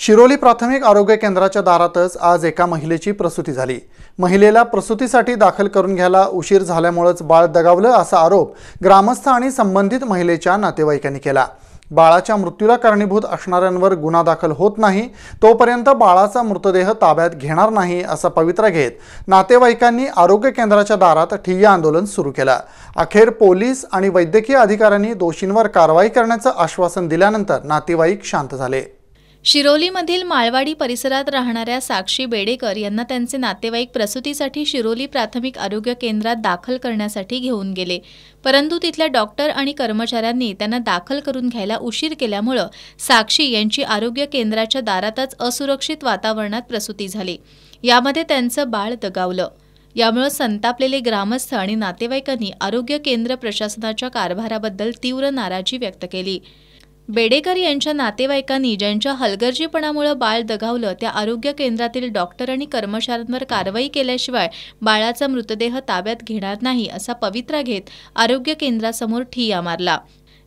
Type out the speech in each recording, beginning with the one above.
शिरोली प्राथमिक आरोग्य केंद्राच्या दारातच आज एका महिलेची प्रसूती झाली महिलेला प्रसूतीसाठी दाखल करून घ्यायला उशीर झाल्यामुळेच बाळ दगावलं असा आरोप ग्रामस्थ आणि संबंधित महिलेच्या नातेवाईकांनी केला बाळाच्या मृत्यूला कारणीभूत असणाऱ्यांवर गुन्हा दाखल होत नाही तोपर्यंत बाळाचा मृतदेह ताब्यात घेणार नाही असा पवित्रा घेत नातेवाईकांनी आरोग्य केंद्राच्या दारात ठिय्या आंदोलन सुरू केलं अखेर पोलीस आणि वैद्यकीय अधिकाऱ्यांनी दोषींवर कारवाई करण्याचं आश्वासन दिल्यानंतर नातेवाईक शांत झाले शिरोलीमधील माळवाडी परिसरात राहणाऱ्या साक्षी बेडेकर यांना त्यांचे नातेवाईक प्रसूतीसाठी शिरोली प्राथमिक आरोग्य केंद्रात दाखल करण्यासाठी घेऊन गेले परंतु तिथल्या डॉक्टर आणि कर्मचाऱ्यांनी त्यांना दाखल करून घ्यायला उशीर केल्यामुळं साक्षी यांची आरोग्य केंद्राच्या दारातच असुरक्षित वातावरणात प्रसूती झाली यामध्ये त्यांचं बाळ दगावलं यामुळे संतापलेले ग्रामस्थ आणि नातेवाईकांनी आरोग्य केंद्र प्रशासनाच्या कारभाराबद्दल तीव्र नाराजी व्यक्त केली बेडेकर यांच्या नातेवाईकांनी ज्यांच्या हलगर्जीपणामुळे बाळ दगावलं त्या आरोग्य केंद्रातील डॉक्टर आणि कर्मचाऱ्यांवर कारवाई केल्याशिवाय बाळाचा मृतदेह ताब्यात घेणार नाही असा पवित्रा घेत आरोग्य केंद्रासमोर ठिया मारला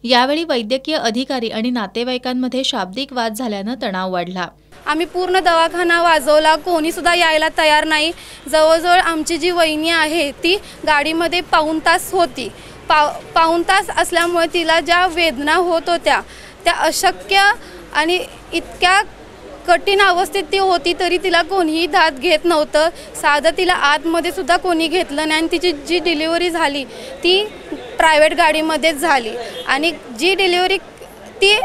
यावेळी वैद्यकीय अधिकारी आणि नातेवाईकांमध्ये शाब्दिक वाद झाल्यानं तणाव वाढला आम्ही पूर्ण दवाखाना वाजवला कोणी सुद्धा यायला तयार नाही जवळजवळ आमची जी वहिनी आहे ती गाडीमध्ये पाऊण तास होती पाव पाऊण तास असल्यामुळे तिला ज्या वेदना होत होत्या त्या अशक्य आणि इतक्या कठीण अवस्थेत ती होती तरी तिला कोणीही दात घेत नव्हतं साधं तिला आतमध्ये सुद्धा कोणी घेतलं नाही आणि तिची जी डिलिव्हरी झाली ती प्रायव्हेट गाडीमध्येच झाली आणि जी डिलिव्हरी ती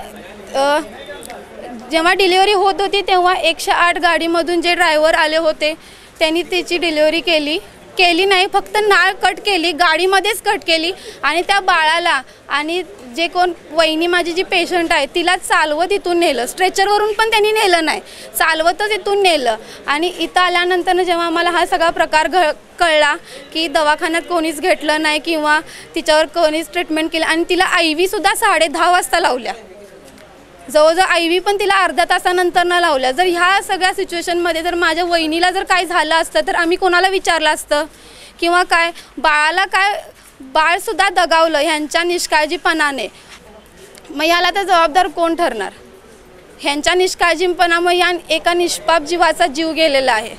जेव्हा डिलिव्हरी होत होती तेव्हा एकशे आठ गाडीमधून जे ड्रायव्हर आले होते त्यांनी तिची डिलिव्हरी केली केली नाही फक्त नाळ कट केली गाडीमध्येच कट केली आणि त्या बाळाला आणि जे कोण वहिनी माझी जी पेशंट आहे तिला चालवत इथून नेलं स्ट्रेचरवरून पण त्यांनी नेलं नाही चालवतच इथून नेलं आणि इथं आल्यानंतर जेव्हा आम्हाला हा सगळा प्रकार घ कळला की दवाखान्यात कोणीच घेतलं नाही किंवा तिच्यावर कोणीच ट्रीटमेंट केलं आणि तिला आई साडेदहा साडे दहा वाजता लावल्या जवळजवळ आईवी पण तिला अर्ध्या तासानंतर न लावल्या जर ह्या सगळ्या सिच्युएशनमध्ये जर माझ्या वहिनीला जर काय झालं असतं तर आम्ही कोणाला विचारलं असतं किंवा काय बाळाला काय बाळसुद्धा दगावलं ह्यांच्या निष्काळजीपणाने मग ह्याला तर जबाबदार कोण ठरणार ह्यांच्या निष्काळजीपणामुळे या एका निष्पाप जीवाचा जीव गेलेला आहे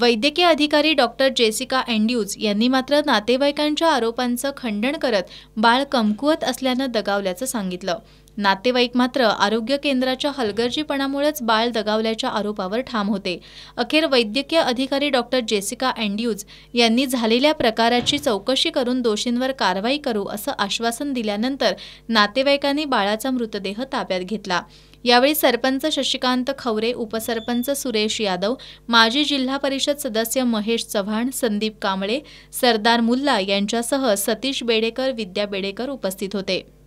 वैद्यकीय अधिकारी डॉक्टर जेसिका अँड्यूज यांनी मात्र नातेवाईकांच्या आरोपांचं खंडन करत बाळ कमकुवत असल्यानं दगावल्याचं सांगितलं नातेवाईक मात्र आरोग्य केंद्राच्या हलगर्जीपणामुळेच बाळ दगावल्याच्या आरोपावर ठाम होते अखेर वैद्यकीय अधिकारी डॉक्टर जेसिका अँड्यूज यांनी झालेल्या प्रकाराची चौकशी करून दोषींवर कारवाई करू असं आश्वासन दिल्यानंतर नातेवाईकांनी बाळाचा मृतदेह ताब्यात घेतला यावेळी सरपंच शशिकांत खवरे उपसरपंच सुरेश यादव माजी जिल्हा परिषद सदस्य महेश चव्हाण संदीप कांबळे सरदार मुल्ला यांच्यासह सतीश बेडेकर विद्या बेडेकर उपस्थित होते